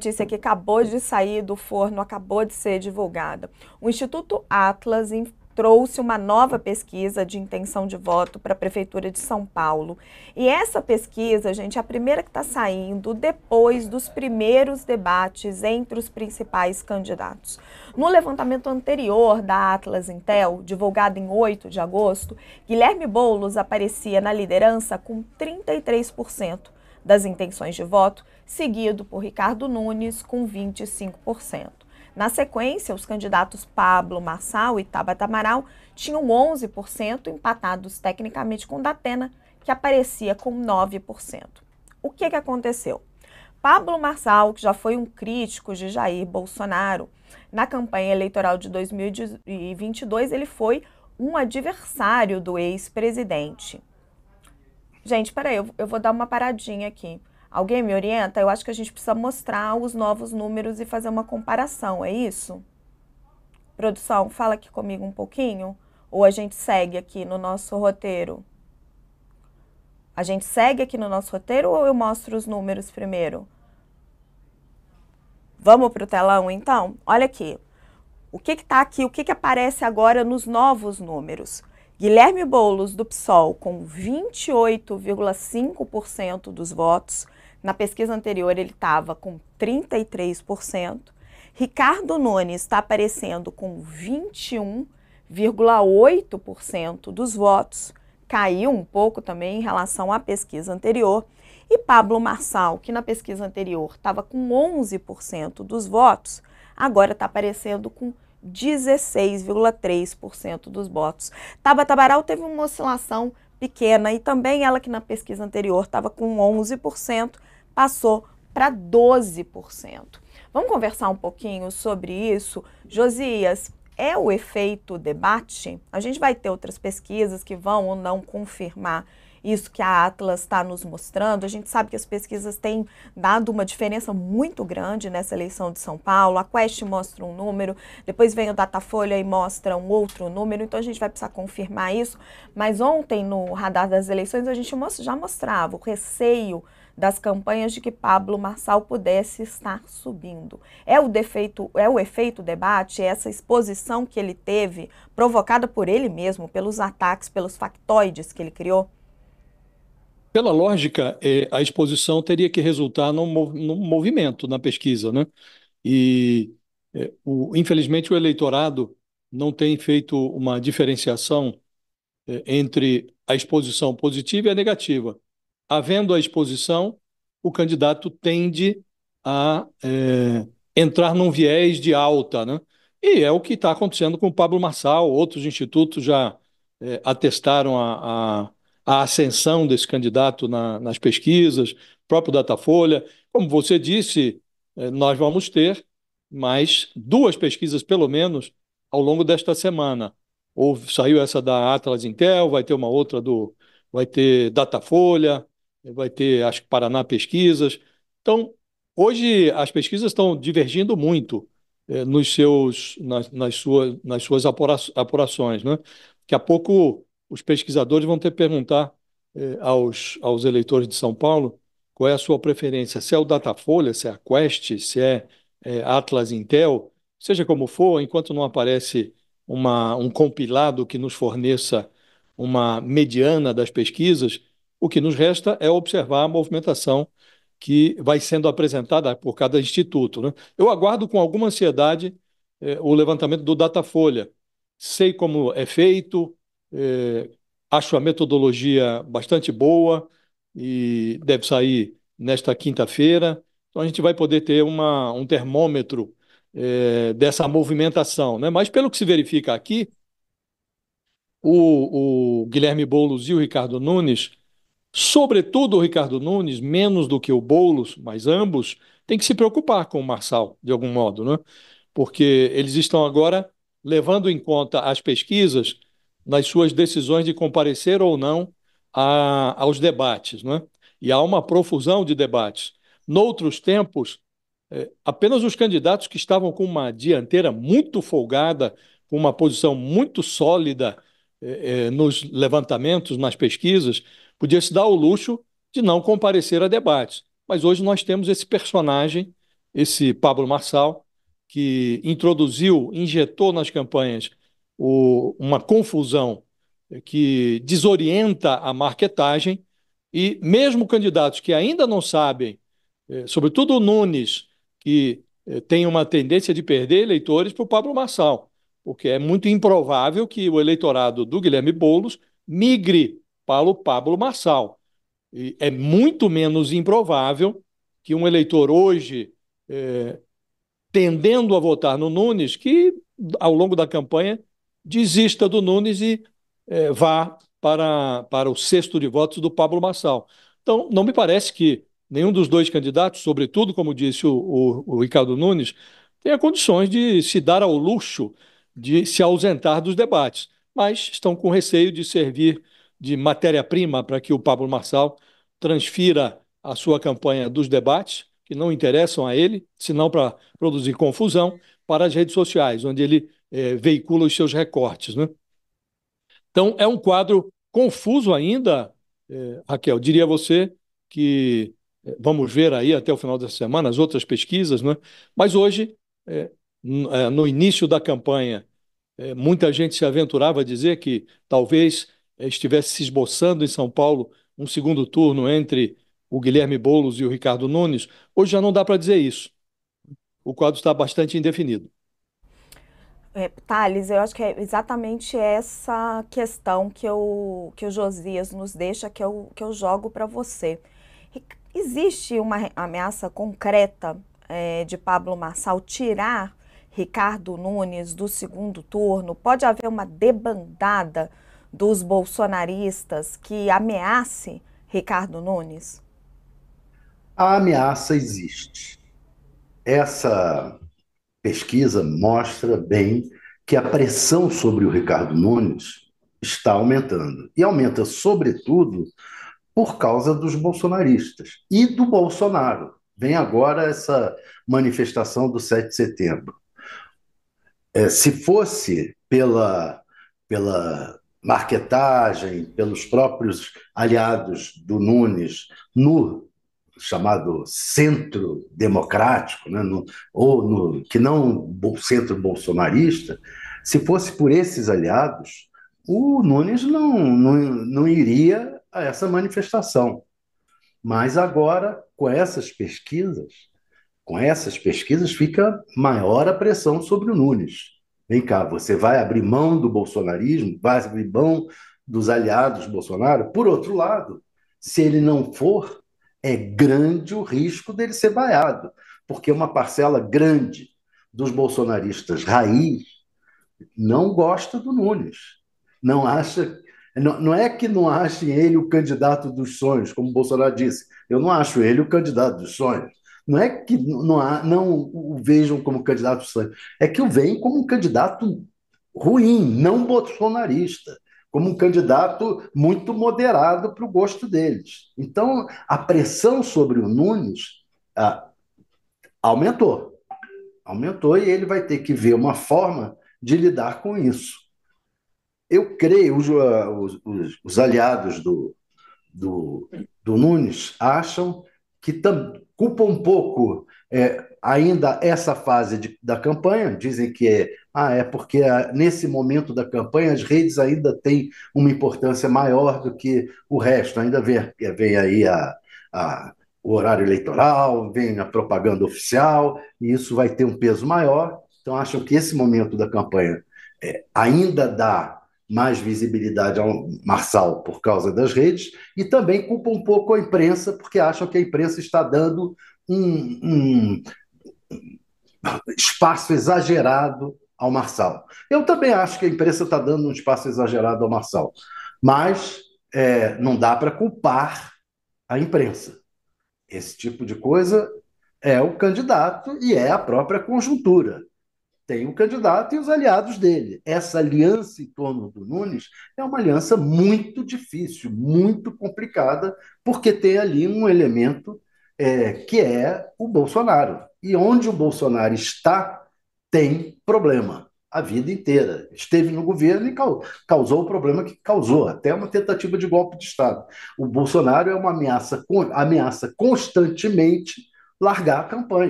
notícia que acabou de sair do forno, acabou de ser divulgada. O Instituto Atlas trouxe uma nova pesquisa de intenção de voto para a Prefeitura de São Paulo. E essa pesquisa, gente, é a primeira que está saindo depois dos primeiros debates entre os principais candidatos. No levantamento anterior da Atlas Intel, divulgado em 8 de agosto, Guilherme Boulos aparecia na liderança com 33% das intenções de voto seguido por Ricardo Nunes, com 25%. Na sequência, os candidatos Pablo Marçal e Tabata Amaral tinham 11%, empatados tecnicamente com Datena, que aparecia com 9%. O que, que aconteceu? Pablo Marçal, que já foi um crítico de Jair Bolsonaro, na campanha eleitoral de 2022 ele foi um adversário do ex-presidente. Gente, peraí, eu, eu vou dar uma paradinha aqui. Alguém me orienta? Eu acho que a gente precisa mostrar os novos números e fazer uma comparação, é isso? Produção, fala aqui comigo um pouquinho. Ou a gente segue aqui no nosso roteiro? A gente segue aqui no nosso roteiro ou eu mostro os números primeiro? Vamos para o telão, então? Olha aqui. O que está aqui? O que, que aparece agora nos novos números? Guilherme Boulos, do PSOL, com 28,5% dos votos. Na pesquisa anterior ele estava com 33%. Ricardo Nunes está aparecendo com 21,8% dos votos. Caiu um pouco também em relação à pesquisa anterior. E Pablo Marçal, que na pesquisa anterior estava com 11% dos votos, agora está aparecendo com 16,3% dos votos. Tabata Baral teve uma oscilação pequena e também ela que na pesquisa anterior estava com 11%, passou para 12%. Vamos conversar um pouquinho sobre isso? Josias, é o efeito debate? A gente vai ter outras pesquisas que vão ou não confirmar isso que a Atlas está nos mostrando. A gente sabe que as pesquisas têm dado uma diferença muito grande nessa eleição de São Paulo. A Quest mostra um número, depois vem o Datafolha e mostra um outro número, então a gente vai precisar confirmar isso. Mas ontem, no radar das eleições, a gente já mostrava o receio das campanhas de que Pablo Marçal pudesse estar subindo. É o defeito, é o efeito debate, é essa exposição que ele teve, provocada por ele mesmo, pelos ataques, pelos factoides que ele criou? Pela lógica, é, a exposição teria que resultar num, movimento na pesquisa, né? E, é, infelizmente, o eleitorado não tem feito uma diferenciação entre a exposição positiva e a negativa havendo a exposição, o candidato tende a é, entrar num viés de alta, né? E é o que está acontecendo com o Pablo Marçal, outros institutos já é, atestaram a, a, a, ascensão desse candidato na, nas pesquisas, próprio Datafolha. Como você disse, é, nós vamos ter mais duas pesquisas, pelo menos, ao longo desta semana. Houve, saiu essa da Atlas Intel, vai ter uma outra do. Vai ter Datafolha, vai ter, acho que, Paraná Pesquisas. Então, hoje as pesquisas estão divergindo muito é, nos seus, nas, nas, suas, nas suas apurações. Né? Daqui a pouco os pesquisadores vão ter que perguntar é, aos, aos eleitores de São Paulo qual é a sua preferência, se é o Datafolha, se é a Quest, se é, é Atlas Intel, seja como for, enquanto não aparece uma, um compilado que nos forneça uma mediana das pesquisas, o que nos resta é observar a movimentação que vai sendo apresentada por cada instituto. Né? Eu aguardo com alguma ansiedade eh, o levantamento do Datafolha. Sei como é feito, eh, acho a metodologia bastante boa e deve sair nesta quinta-feira. Então a gente vai poder ter uma, um termômetro eh, dessa movimentação. Né? Mas pelo que se verifica aqui, o, o Guilherme Boulos e o Ricardo Nunes Sobretudo o Ricardo Nunes, menos do que o Boulos, mas ambos, têm que se preocupar com o Marçal, de algum modo, né? porque eles estão agora levando em conta as pesquisas nas suas decisões de comparecer ou não a, aos debates. Né? E há uma profusão de debates. Noutros tempos, é, apenas os candidatos que estavam com uma dianteira muito folgada, com uma posição muito sólida é, é, nos levantamentos, nas pesquisas, Podia se dar o luxo de não comparecer a debates. Mas hoje nós temos esse personagem, esse Pablo Marçal, que introduziu, injetou nas campanhas o, uma confusão que desorienta a marketagem e mesmo candidatos que ainda não sabem, eh, sobretudo o Nunes, que eh, tem uma tendência de perder eleitores para o Pablo Marçal, porque é muito improvável que o eleitorado do Guilherme Boulos migre Paulo Pablo Marçal. E é muito menos improvável que um eleitor hoje, é, tendendo a votar no Nunes, que ao longo da campanha desista do Nunes e é, vá para, para o sexto de votos do Pablo Marçal. Então, não me parece que nenhum dos dois candidatos, sobretudo, como disse o, o, o Ricardo Nunes, tenha condições de se dar ao luxo de se ausentar dos debates, mas estão com receio de servir de matéria-prima para que o Pablo Marçal transfira a sua campanha dos debates, que não interessam a ele, senão para produzir confusão, para as redes sociais, onde ele é, veicula os seus recortes. Né? Então, é um quadro confuso ainda, é, Raquel, diria você que é, vamos ver aí até o final dessa semana as outras pesquisas, né? mas hoje, no início da campanha, muita gente se aventurava a dizer que talvez eh, estivesse se esboçando em São Paulo um segundo turno entre o Guilherme Boulos e o Ricardo Nunes, hoje já não dá para dizer isso. O quadro está bastante indefinido. É, Thales, eu acho que é exatamente essa questão que, eu, que o Josias nos deixa, que eu, que eu jogo para você. Existe uma ameaça concreta é, de Pablo Marçal tirar Ricardo Nunes do segundo turno? Pode haver uma debandada dos bolsonaristas que ameace Ricardo Nunes? A ameaça existe. Essa pesquisa mostra bem que a pressão sobre o Ricardo Nunes está aumentando. E aumenta, sobretudo, por causa dos bolsonaristas e do Bolsonaro. Vem agora essa manifestação do 7 de setembro. É, se fosse pela, pela marketagem pelos próprios aliados do Nunes no chamado centro democrático, né, no, ou no, que não centro bolsonarista, se fosse por esses aliados, o Nunes não, não, não iria a essa manifestação. Mas agora, com essas pesquisas, com essas pesquisas fica maior a pressão sobre o Nunes. Vem cá, você vai abrir mão do bolsonarismo, vai abrir mão dos aliados Bolsonaro? Por outro lado, se ele não for, é grande o risco dele ser vaiado, porque uma parcela grande dos bolsonaristas raiz não gosta do Nunes, não acha não, não, é que não ache ele o candidato dos sonhos, como Bolsonaro disse. Eu não acho ele o candidato dos sonhos. Não é que não, há, não o vejam como candidato sangue, é que o veem como um candidato ruim, não bolsonarista, como um candidato muito moderado para o gosto deles. Então, a pressão sobre o Nunes ah, aumentou. Aumentou e ele vai ter que ver uma forma de lidar com isso. Eu creio, os, ah, os, os aliados do, do, do Nunes acham que também culpa um pouco é, ainda essa fase de, da campanha, dizem que é, ah, é porque a, ah, nesse momento da campanha as redes ainda têm uma importância maior do que o resto, ainda vem, vem aí a, a, o horário eleitoral, vem a propaganda oficial, e isso vai ter um peso maior, então acham que esse momento da campanha é, ainda dá mais visibilidade ao Marçal por causa das redes, e também culpa um pouco a imprensa, porque acham que a imprensa está dando um, um espaço exagerado ao Marçal. Eu também acho que a imprensa está dando um espaço exagerado ao Marçal, mas é, não dá para culpar a imprensa. Esse tipo de coisa é o candidato e é a própria conjuntura tem um candidato e os aliados dele. Essa aliança em torno do Nunes é uma aliança muito difícil, muito complicada, porque tem ali um elemento é, que é o Bolsonaro. E onde o Bolsonaro está, tem problema a vida inteira. Esteve no governo e causou o problema que causou, até uma tentativa de golpe de Estado. O Bolsonaro é uma ameaça, ameaça constantemente largar a campanha.